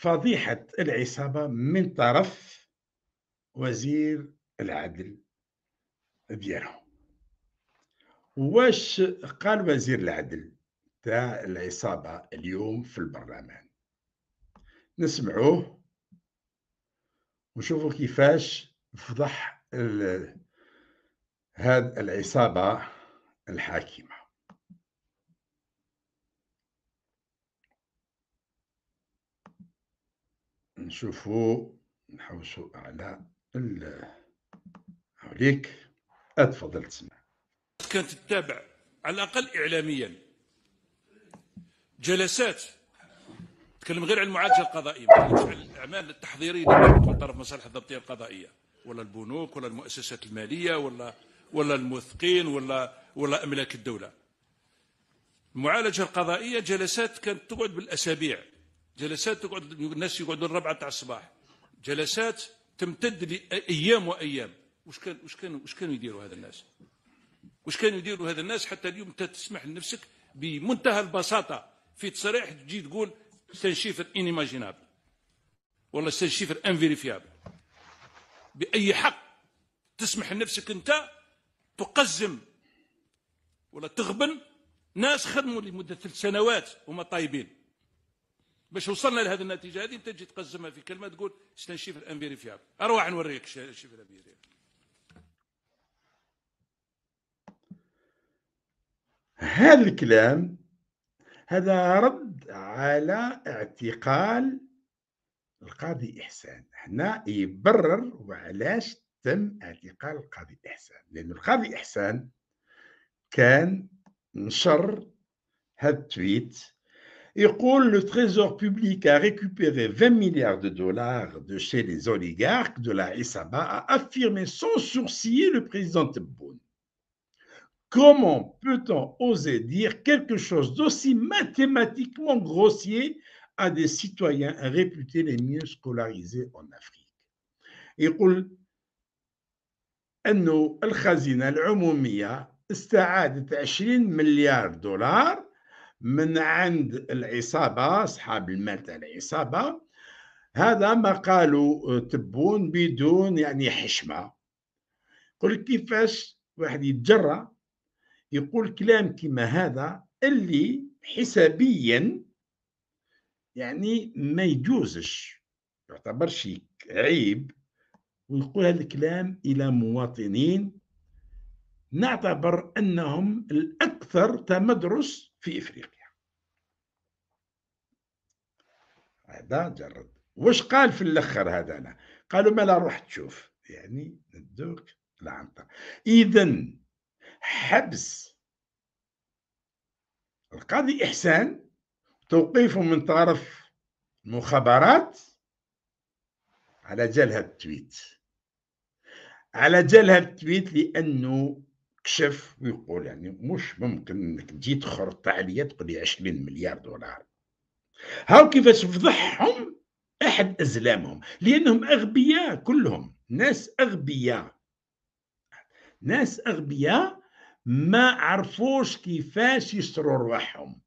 فضيحة العصابة من طرف وزير العدل ديالهم واش قال وزير العدل تاع العصابة اليوم في البرلمان نسمعوه ونشوفوا كيفاش فضح هذه العصابة الحاكمة نشوفو نحوسو على ال هوليك اتفضل تسمع كانت تتابع على الاقل اعلاميا جلسات تكلم غير عن المعالجه القضائيه عن الاعمال التحضيريه من طرف مصالح الضبطيه القضائيه ولا البنوك ولا المؤسسات الماليه ولا ولا الموثقين ولا ولا املاك الدوله المعالجه القضائيه جلسات كانت تقعد بالاسابيع جلسات تقعد الناس يقعدوا الربعة تاع الصباح جلسات تمتد لأيام وأيام وش كان وش كانوا وش كانوا يديروا هذا الناس وش كانوا يديروا هذا الناس حتى اليوم أنت تسمح لنفسك بمنتهى البساطة في تصريح تجي تقول سنشيفر انيماجينابل ولا سنشيفر انفيريفيابل بأي حق تسمح لنفسك أنت تقزم ولا تغبن ناس خدموا لمدة ثلاث سنوات وما طايبين باش وصلنا لهذه النتيجه هذه انت تجي تقزمها في كلمه تقول شنو الانفيريفيابل اروح نوريك شنو الانفيريفيابل هذا الكلام هذا رد على اعتقال القاضي إحسان هنا يبرر وعلاش تم اعتقال القاضي إحسان لأن القاضي إحسان كان نشر هذا التويت le Trésor public a récupéré 20 milliards de dollars de chez les oligarques de la SABA, a affirmé sans sourciller le président Tebboune. Comment peut-on oser dire quelque chose d'aussi mathématiquement grossier à des citoyens réputés les mieux scolarisés en Afrique le trésor public a récupéré 20 de dollars من عند العصابة أصحاب المال العصابة هذا ما قالوا آه، تبون بدون يعني حشمة قل كيفاش واحد يتجرأ يقول كلام كما هذا اللي حسابيا يعني ما يجوزش يعتبر شيء عيب ويقول هذا الكلام إلى مواطنين نعتبر أنهم الأكثر تمدرس في إفريقيا هذا جرد واش قال في الاخر هذا أنا قالوا ما لا روح تشوف يعني ندوك العنطة إذا حبس القاضي إحسان توقيفه من طرف المخابرات على جال هذا التويت على جال هذا التويت لأنه كشف ويقول يعني مش ممكن انك تجي تخرط عليا تقول لي 20 مليار دولار هاو كيفاش فضحهم احد ازلامهم لانهم اغبياء كلهم ناس اغبياء ناس اغبياء ما عرفوش كيفاش يشتروا رواحهم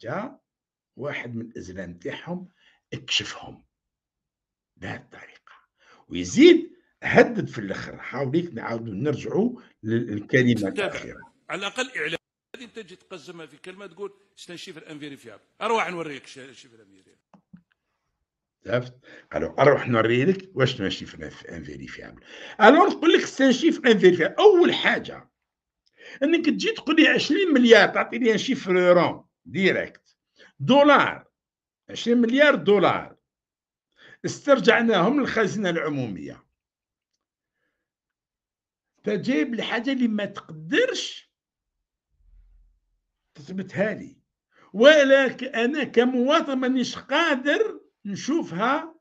جا واحد من الازلام تاعهم اكشفهم بهذه الطريقه ويزيد هدد في الاخر حاوليك نعاود نرجعوا للكلمه الاخيره على الاقل اعلام هذه انت تجي تقزمها في كلمه تقول استنشيف الانفيريفيابل اروح نوريك شيف الانفيريفيابل عرفت الو اروح نوري لك واش في انفيريفيابل الو نقول لك استنشيف انفيريفيابل اول حاجه انك تجي تقول لي 20 مليار تعطيني لي شيفر رون ديريكت دولار 20 مليار دولار استرجعناهم للخزينه العموميه فجايب الحاجه اللي ما تقدرش تثبتها لي ولكن انا كمواطن مانيش قادر نشوفها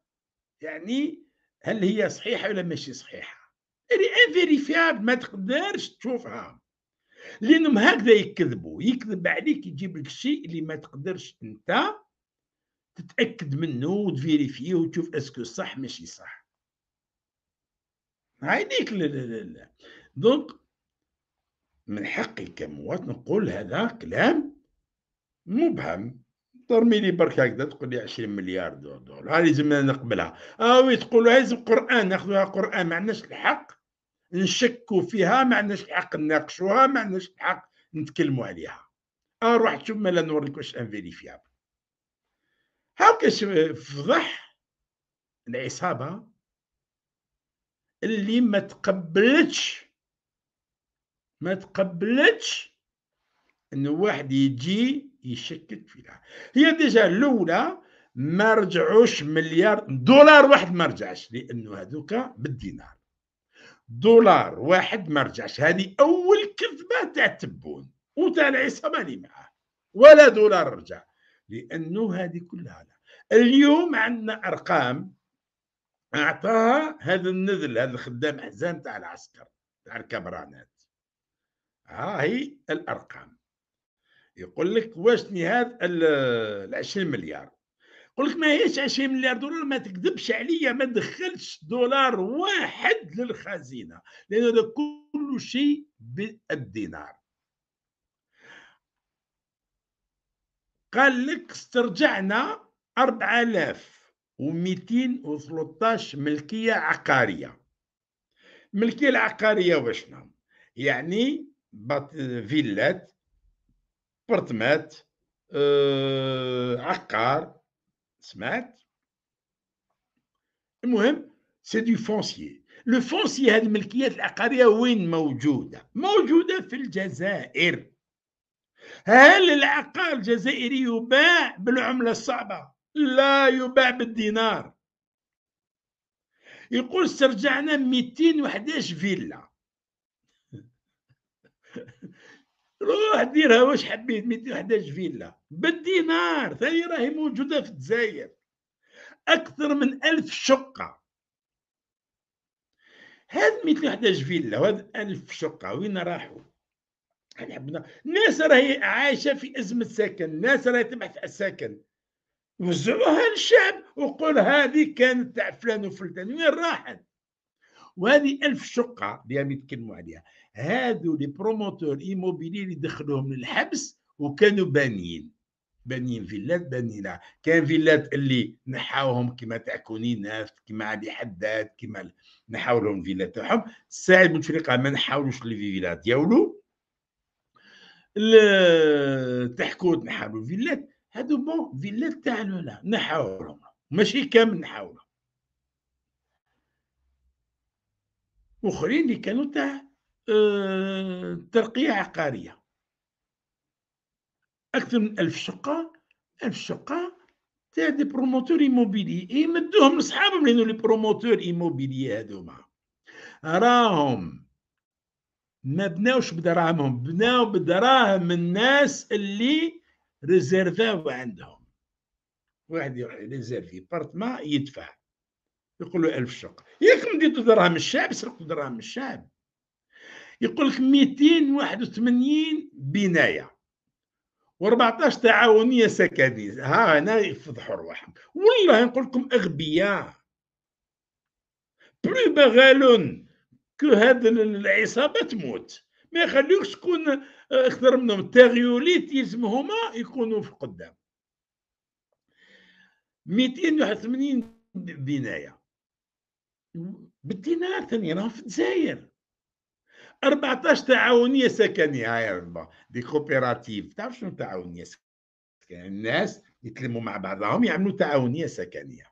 يعني هل هي صحيحه ولا ماشي صحيحه يعني انفيريفيابل ما تقدرش تشوفها لانهم هكذا يكذبوا يكذب عليك يجيب لك شيء اللي ما تقدرش انت تتاكد منه وتفيريفيه وتشوف اسكو صح ماشي صح لا دونك من حقي كمواطن نقول هذا كلام مبهم ترمي لي برك هكذا تقول لي 20 مليار دولار لازم نقبلها اه تقول لازم قران ناخذوها قران ما عندناش الحق نشكوا فيها ما عندناش الحق نناقشوها ما عندناش الحق نتكلموا عليها اروح آه، تشوف ما لا نوريك واش انفيريفيابل هاكا آه، فضح العصابه اللي ما تقبلتش ما تقبلتش ان واحد يجي يشكك فيها هي ديجا الاولى ما رجعوش مليار دولار واحد ما رجعش لانه هذوك بالدينار دولار واحد ما رجعش هذه اول كذبه تاع التبون وتاع العصابه اللي معاه ولا دولار رجع لانه هذه كلها لا. اليوم عندنا ارقام اعطاها هذا النذل هذا الخدام حزان تاع العسكر تاع الكبرانات ها آه، هي الارقام يقول لك واش هذا ال 20 مليار يقول لك ما هيش 20 مليار دولار ما تكذبش عليا ما دخلش دولار واحد للخزينه لان هذا كل شيء بالدينار قال لك استرجعنا 4000 و213 ملكيه عقاريه الملكيه العقاريه واشنا يعني فيلات بارتمات آه، عقار سمعت المهم سي دو فونسيي لو فونسيي هذه الملكيات العقاريه وين موجوده موجوده في الجزائر هل العقار الجزائري يباع بالعمله الصعبه لا يباع بالدينار يقول استرجعنا 211 فيلا روح ديرها واش حبيت 211 فيلا بالدينار ثاني راهي موجوده في الجزائر اكثر من ألف شقه هاد 211 فيلا وهاد ألف شقه وين راحوا حبنا الناس راهي عايشه في ازمه سكن الناس راهي تبحث عن سكن وزعوها للشعب وقول هذه كانت تاع فلان وفلتان وين راحت وهذه ألف شقة اللي يتكلموا عليها هادو لي بروموتور ايموبيلي اللي دخلوهم للحبس وكانوا بانيين بانيين فيلات بانيين كان فيلات اللي نحاوهم كما تاع كونينات كما علي حداد كما نحاو لهم فيلات تاعهم سعيد بن ما نحاولوش لي فيلات ديالو تحكوا نحاولوا فيلات هادو بون فيلات تاعنا هنا نحاولهم ماشي كامل نحاولهم وخرين اللي كانوا تاع اه ترقية عقارية أكثر من ألف شقة ألف شقة تاع دي بروموتور ايموبيلي يمدوهم إيه، لصحابهم لأنو لي بروموتور ايموبيلي هادوما راهم ما بناوش بدراهمهم بناو بدراهم الناس اللي ريزيرفاو عندهم واحد يروح ريزيرفي بارتما يدفع يقول له 1000 شقة ياك مديتو دراهم الشعب سرقتو دراهم الشعب يقول لك 281 بنايه و14 تعاونيه سكنيه ها هنا يفضحوا رواحهم والله نقول لكم اغبياء بلو بغالون كو هاد العصابه تموت ما يخليوكش تكون اكثر منهم التاغيوليت هما يكونوا في قدام 281 بنايه بدينا ثاني راهم في الجزائر 14 تعاونيه سكنيه هاي ربا دي كوبيراتيف تعرف شنو تعاونيه سكنيه الناس يتلموا مع بعضهم يعملوا تعاونيه سكنيه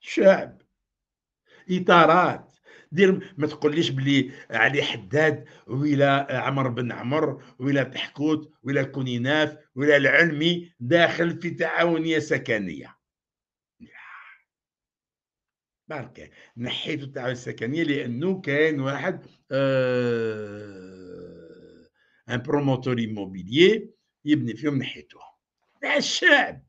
شعب اطارات دير ما تقوليش بلي علي حداد ولا عمر بن عمر ولا تحكوت ولا كونيناف ولا العلمي داخل في تعاونيه سكنيه بركة نحيت التعاون السكنيه لانه كان واحد ان بروموتور ايموبيليي يبني فيهم نحيتوه الشعب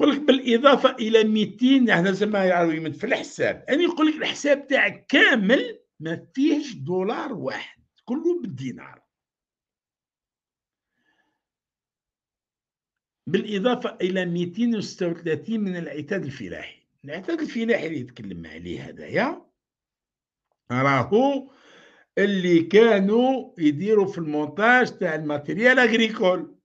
يقول لك بالاضافه الى 200 احنا يعني زعما يعني في الحساب انا يقول لك الحساب تاعك كامل ما فيهش دولار واحد كله بالدينار بالاضافه الى 236 من العتاد الفلاحي العتاد الفلاحي اللي يتكلم عليه هذايا راهو اللي كانوا يديروا في المونتاج تاع الماتيريال اغريكول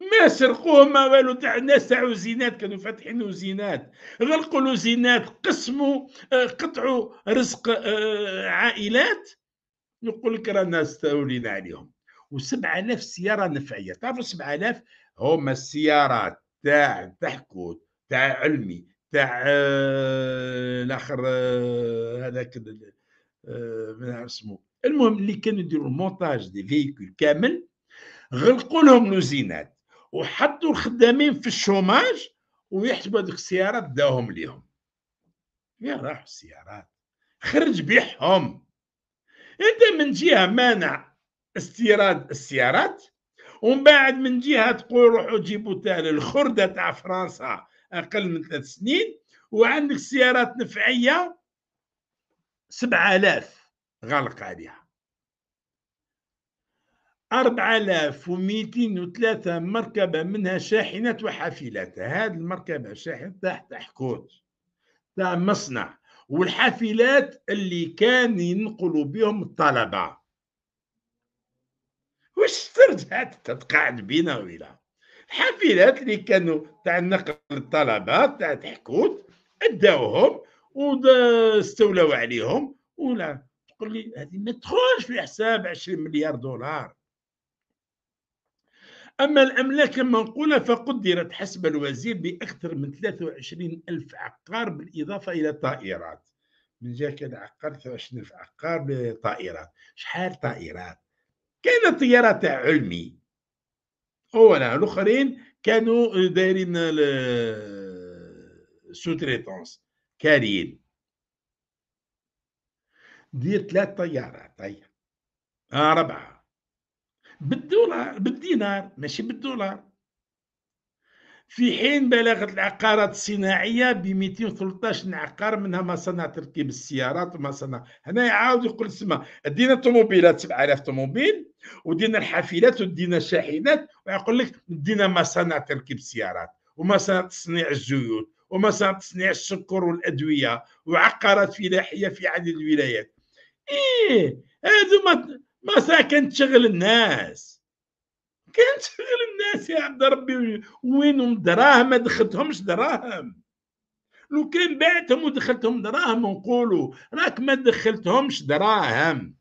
ما سرقوه ما والو تاع الناس تاع وزينات كانوا فاتحين وزينات غلقوا الوزينات قسموا آه، قطعوا رزق آه، عائلات يقول لك رانا استولينا عليهم و7000 سياره نفعيه تعرفوا 7000 هما السيارات تاع تحكوت تاع علمي تاع آه، الاخر هذاك ما اسمه المهم اللي كانوا يديروا المونتاج دي فيكول كامل غلقوا لهم لوزينات وحطوا الخدامين في الشوماج ويحسبوا هذوك السيارات داهم ليهم يا راحوا السيارات خرج بيعهم انت من جهه مانع استيراد السيارات ومن بعد من جهه تقول روحوا جيبوا تاع الخرده تاع فرنسا اقل من ثلاث سنين وعندك سيارات نفعيه 7000 غلق عليها 4203 مركبة منها شاحنات وحافلات هذه المركبة شاحنة تحت حكوت تاع مصنع والحافلات اللي كان ينقلوا بهم الطلبة واش ترجعت تتقاعد بينا ولا الحافلات اللي كانوا تاع نقل الطلبة تاع حكوت اداوهم واستولوا عليهم ولا تقول لي هذه ما تدخلش في حساب 20 مليار دولار أما الأملاك المنقولة فقدرت حسب الوزير بأكثر من 23 ألف عقار بالإضافة إلى طائرات من جهة كان عقار 23 ألف عقار بطائرات شحال طائرات كاينة طيارة تاع علمي أولا الآخرين كانوا دايرين سوتريتونس كاريين دير ثلاث طيارات طيب آه بالدولار بالدينار ماشي بالدولار في حين بلغت العقارات الصناعيه ب 213 عقار منها مصانع تركيب السيارات ومصانع هنا يعاود يقول اسمها دينا الطوموبيلات 7000 طوموبيل ودينا الحافلات ودينا الشاحنات ويقول لك دينا مصانع تركيب السيارات ومصانع تصنيع الزيوت ومصانع تصنيع السكر والادويه وعقارات فلاحيه في عدد الولايات ايه هذو بس كانت تشغل الناس كانت تشغل الناس يا عبد ربي وينهم دراهم ما دخلتهمش دراهم لو كان بعتهم ودخلتهم دراهم نقولوا راك ما دخلتهمش دراهم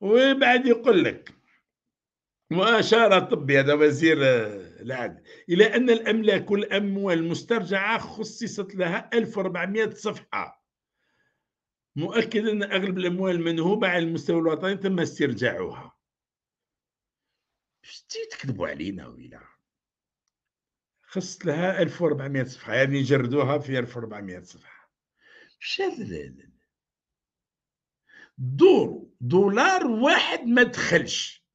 وبعد يقول لك وأشار طبي هذا وزير العدل إلى أن الأملاك والأموال المسترجعة خصصت لها 1400 صفحة مؤكد أن أغلب الأموال المنهوبة على المستوى الوطني تم استرجاعها شتي تكذبوا علينا ويلا خصت لها 1400 صفحة يعني جردوها في 1400 صفحة مش دور دولار واحد ما دخلش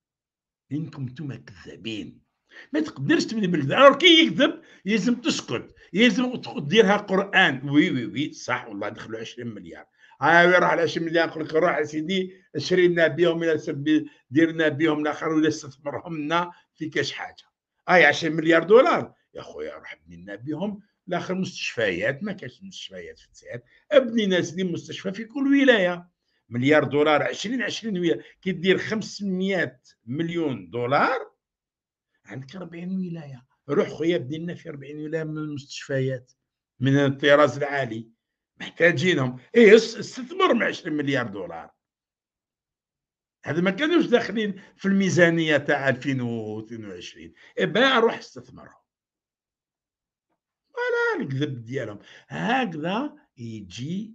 انكم نتوما كذابين ما تقدرش تبني بالكذب كي يكذب يلزم تسكت يلزم تديرها قران وي وي وي صح والله دخلوا 20 مليار عاور على شملي يقول لك روح سيدي اشري لنا بهم ولا دير لنا بهم الاخر ولا استثمرهم لنا في كاش حاجه اي 20 مليار دولار يا خويا روح لنا بهم الاخر مستشفيات ما كاش مستشفيات في ابني لنا سيدي مستشفى في كل ولايه مليار دولار 20 20 ولايه كي دير 500 مليون دولار عندك 40 ولايه روح خويا بني لنا في 40 ولايه من المستشفيات من الطراز العالي محتاجينهم ايه استثمر مع 20 مليار دولار هذا ما كانوش داخلين في الميزانيه تاع 2022 إيه، باع روح استثمرهم ولا الكذب ديالهم هكذا يجي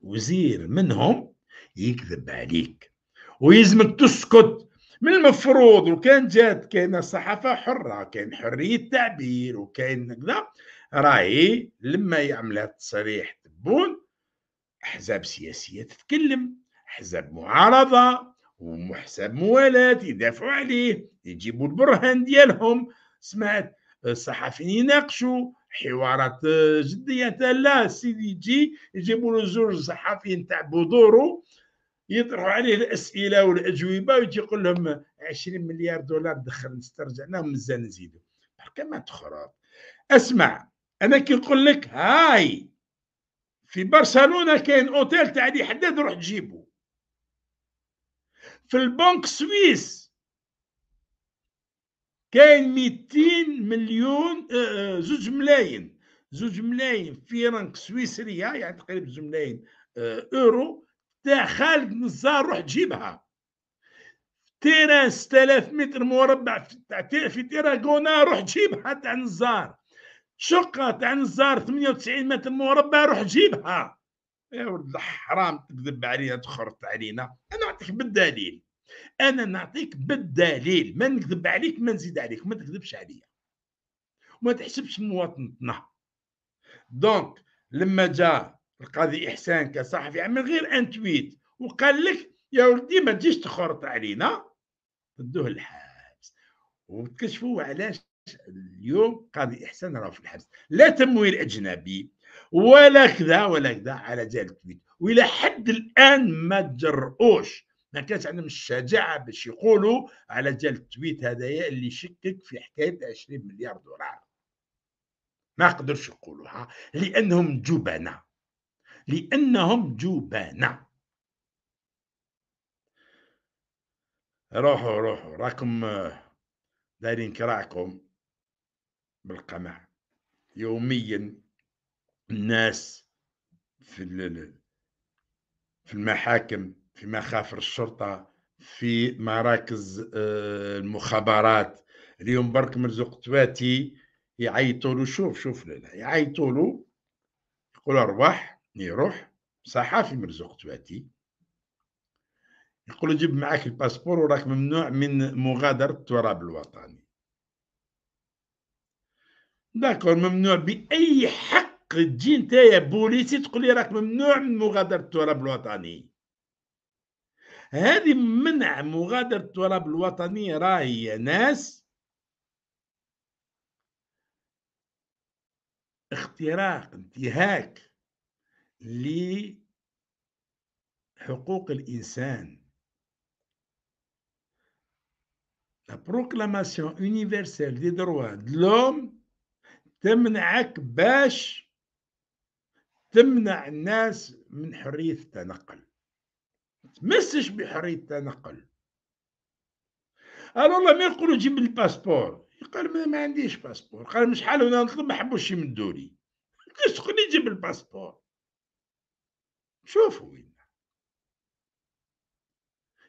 وزير منهم يكذب عليك ويلزمك تسكت من المفروض وكان جات كاين الصحافه حره كاين حريه تعبير وكاين كذا راهي لما يعمل هذا التصريح تبون احزاب سياسيه تتكلم احزاب معارضه ومحسب موالاه يدافعوا عليه يجيبوا البرهان ديالهم سمعت الصحفيين يناقشوا حوارات جديه لا سيدي يجي يجيبوا له زوج صحفيين تاع بودورو يطرحوا عليه الاسئله والاجوبه ويجي يقول لهم 20 مليار دولار دخل استرجعناهم مازال نزيدوا برك ما تخرب اسمع انا كي نقول لك هاي في برشلونه كاين اوتيل تاع لي حداد روح تجيبو في البنك سويس كاين 200 مليون آه، آه، زوج ملايين زوج ملايين فرنك سويسريه يعني تقريبا زوج ملايين آه، اورو تاع خالد نزار روح تجيبها تيران 6000 متر مربع في تيراغونا روح تجيبها تاع نزار شقة تاع نزار 98 متر مربع روح جيبها يا ولد الحرام تكذب علينا تخرط علينا انا نعطيك بالدليل انا نعطيك بالدليل ما نكذب عليك ما نزيد عليك ما تكذبش عليا وما تحسبش مواطنتنا دونك لما جاء القاضي احسان كصحفي عمل غير ان تويت وقال لك يا ولدي ما تجيش تخرط علينا ردوه الحبس وتكشفوا علاش اليوم قاضي إحسان راه في الحبس لا تمويل أجنبي ولا كذا ولا كذا على ذلك والى حد الان ما تجرؤوش ما كانش عندهم الشجاعه باش يقولوا على ذلك التويت هذايا اللي شكك في حكايه 20 مليار دولار ما قدرش يقولوها لانهم جبنا لانهم جبنا روحوا روحوا راكم دايرين كراعكم بالقمع يوميا الناس في في المحاكم في مخافر الشرطه في مراكز آه، المخابرات اليوم برك مرزوق تواتي يعيطوا له شوف شوف لا يعيطوا له يقول ارواح يروح صحافي مرزوق تواتي يقولوا جيب معاك الباسبور وراك ممنوع من مغادره التراب الوطني داكور ممنوع باي حق تجي نتايا بوليسي تقول لي راك ممنوع من مغادره التراب الوطني هذه منع مغادره التراب الوطني راهي يا ناس اختراق انتهاك لحقوق الانسان la proclamation universelle des droits de l'homme تمنعك باش تمنع الناس من حرية التنقل تمسش بحرية التنقل قال والله ما يقولوا جيب الباسبور قال ما عنديش باسبور قال مش حال انا نطلب ما حبوش يمدوني شكون جيب الباسبور شوفوا وين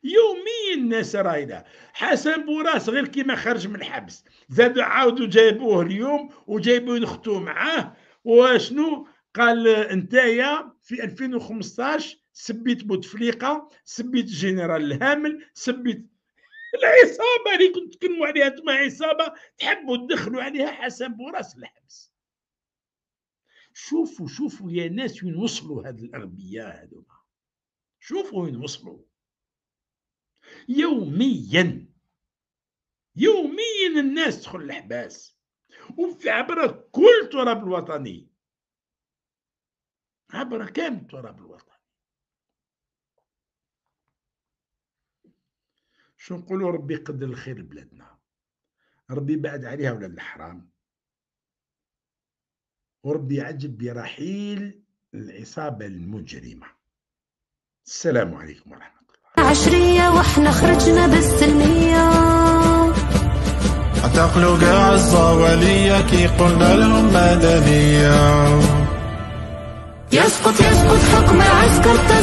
يوميا الناس رايده حسن بوراس غير كيما خرج من الحبس زادوا عاودوا جايبوه اليوم وجايبوا اختو معاه وشنو قال انتايا في 2015 سبيت بوتفليقه سبيت جنرال الهامل سبيت العصابه اللي كنت تكلموا عليها انتما عصابه تحبوا تدخلوا عليها حسن بوراس الحبس شوفوا شوفوا يا ناس وين وصلوا هاد الاغبياء هذوما شوفوا وين وصلوا يوميا يوميا الناس تدخل الحباس وفي عبر كل تراب الوطني عبر كامل التراب الوطني شو نقولوا ربي يقدر الخير لبلادنا ربي يبعد عليها ولاد الحرام وربي يعجب برحيل العصابة المجرمة السلام عليكم ورحمة العشرية واحنا خرجنا بالسلمية اتقلو قاع الصوالية كي قلنا لهم مدنية يسقط يسقط حكم عسكر